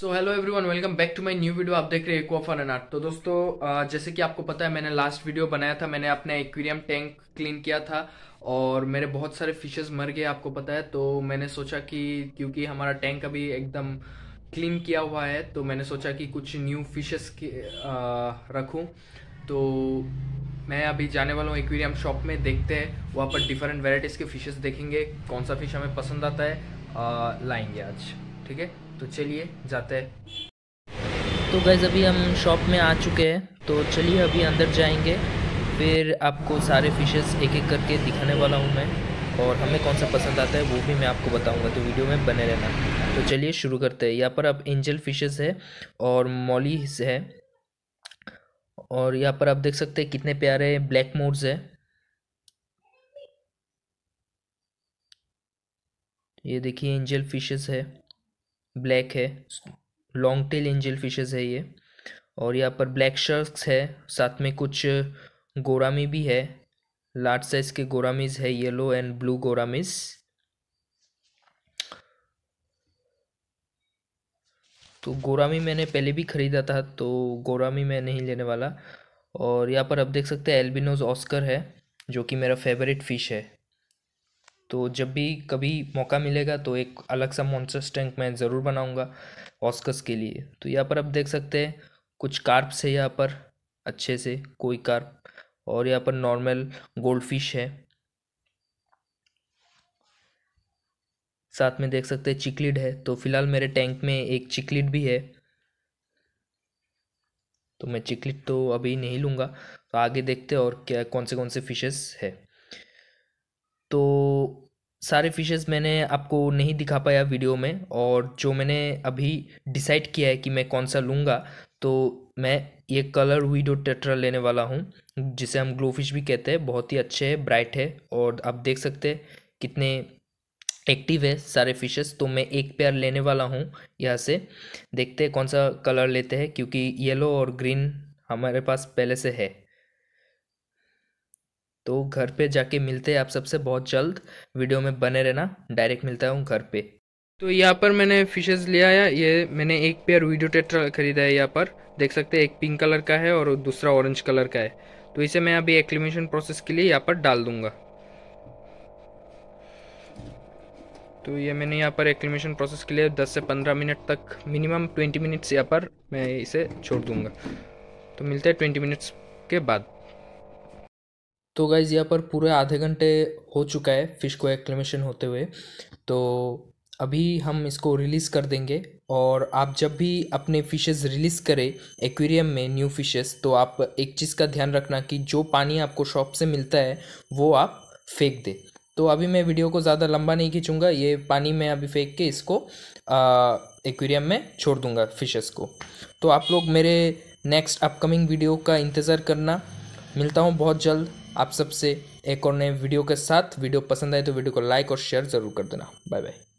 so hello everyone welcome back to my new video आप देख रहे हैं इक्वा फॉर आर्ट तो दोस्तों जैसे कि आपको पता है मैंने लास्ट वीडियो बनाया था मैंने अपना एक्वेरियम टैंक क्लीन किया था और मेरे बहुत सारे फिशेस मर गए आपको पता है तो मैंने सोचा कि क्योंकि हमारा टैंक अभी एकदम क्लीन किया हुआ है तो मैंने सोचा कि कुछ न्यू फिशेस रखूँ तो मैं अभी जाने वाला हूँ एक्वेरियम शॉप में देखते हैं वहाँ पर डिफरेंट वेराइटीज़ के फिशेज देखेंगे कौन सा फिश हमें पसंद आता है आ, लाएंगे आज ठीक है तो चलिए जाते हैं तो गैज़ अभी हम शॉप में आ चुके हैं तो चलिए अभी अंदर जाएंगे फिर आपको सारे फिशेस एक एक करके दिखाने वाला हूँ मैं और हमें कौन सा पसंद आता है वो भी मैं आपको बताऊंगा तो वीडियो में बने रहना तो चलिए शुरू करते हैं यहाँ पर अब एंजल फिशेस है और मॉली है और यहाँ पर आप देख सकते हैं कितने प्यारे ब्लैक मोड्स है ये देखिए एंजल फिशेस है ब्लैक है लॉन्ग टेल एंजल फिशेज है ये और यहाँ पर ब्लैक शर्क्स है साथ में कुछ गोरामी भी है लार्ज साइज के गोरामीज है येलो एंड ब्लू गोरामीज तो गोरामी मैंने पहले भी ख़रीदा था तो गोरामी मैं नहीं लेने वाला और यहाँ पर आप देख सकते हैं एल्बिनोज ऑस्कर है जो कि मेरा फेवरेट फ़िश है तो जब भी कभी मौका मिलेगा तो एक अलग सा मॉन्स्टर्स टैंक मैं ज़रूर बनाऊंगा ऑस्कस के लिए तो यहाँ पर आप देख सकते हैं कुछ कार्प्स है यहाँ पर अच्छे से कोई कार्प और यहाँ पर नॉर्मल गोल्ड फिश है साथ में देख सकते हैं चिकलिड है तो फिलहाल मेरे टैंक में एक चिकलिड भी है तो मैं चिकलिड तो अभी नहीं लूँगा तो आगे देखते और क्या कौन से कौन से फिशेस है तो सारे फ़िशेस मैंने आपको नहीं दिखा पाया वीडियो में और जो मैंने अभी डिसाइड किया है कि मैं कौन सा लूँगा तो मैं ये कलर वीडो टेट्रा लेने वाला हूँ जिसे हम ग्लो फिश भी कहते हैं बहुत ही अच्छे है ब्राइट है और आप देख सकते हैं कितने एक्टिव है सारे फिशेस तो मैं एक पेयर लेने वाला हूँ यहाँ से देखते हैं कौन सा कलर लेते हैं क्योंकि येलो और ग्रीन हमारे पास पहले से है तो घर पे जाके मिलते हैं आप सबसे बहुत जल्द वीडियो में बने रहना डायरेक्ट मिलता हूँ घर पे तो यहाँ पर मैंने फिशेस लिया है ये मैंने एक पेयर वीडियो टेटर खरीदा है यहाँ पर देख सकते हैं एक पिंक कलर का है और दूसरा ऑरेंज कलर का है तो इसे मैं अभी एक्लिमेशन प्रोसेस के लिए यहाँ पर डाल दूंगा तो ये मैंने यहाँ पर एक्लिमेशन प्रोसेस के लिए 10 से 15 मिनट तक मिनिमम 20 मिनट्स यहाँ पर मैं इसे छोड़ दूंगा तो मिलते हैं 20 मिनट्स के बाद तो गाइज़ यहाँ पर पूरे आधे घंटे हो चुका है फ़िश को एक्लेमेशन होते हुए तो अभी हम इसको रिलीज़ कर देंगे और आप जब भी अपने फ़िशेस रिलीज़ करें एक्वेरियम में न्यू फ़िशेस तो आप एक चीज़ का ध्यान रखना कि जो पानी आपको शॉप से मिलता है वो आप फेंक दें तो अभी मैं वीडियो को ज़्यादा लंबा नहीं खींचूँगा ये पानी में अभी फेंक के इसको एक्वेरियम में छोड़ दूँगा फ़िशेस को तो आप लोग मेरे नेक्स्ट अपकमिंग वीडियो का इंतज़ार करना मिलता हूँ बहुत जल्द आप सबसे एक और नए वीडियो के साथ वीडियो पसंद आए तो वीडियो को लाइक और शेयर ज़रूर कर देना बाय बाय